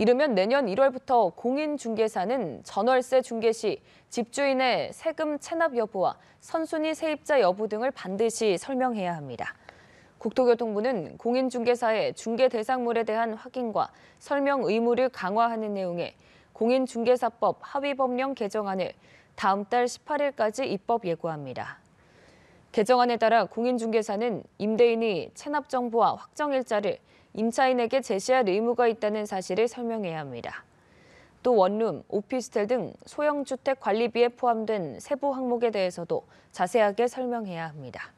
이르면 내년 1월부터 공인중개사는 전월세 중개 시 집주인의 세금 체납 여부와 선순위 세입자 여부 등을 반드시 설명해야 합니다. 국토교통부는 공인중개사의 중개 대상물에 대한 확인과 설명 의무를 강화하는 내용의 공인중개사법 하위법령 개정안을 다음 달 18일까지 입법 예고합니다. 개정안에 따라 공인중개사는 임대인이 체납 정보와 확정 일자를 임차인에게 제시할 의무가 있다는 사실을 설명해야 합니다. 또 원룸, 오피스텔 등 소형주택 관리비에 포함된 세부 항목에 대해서도 자세하게 설명해야 합니다.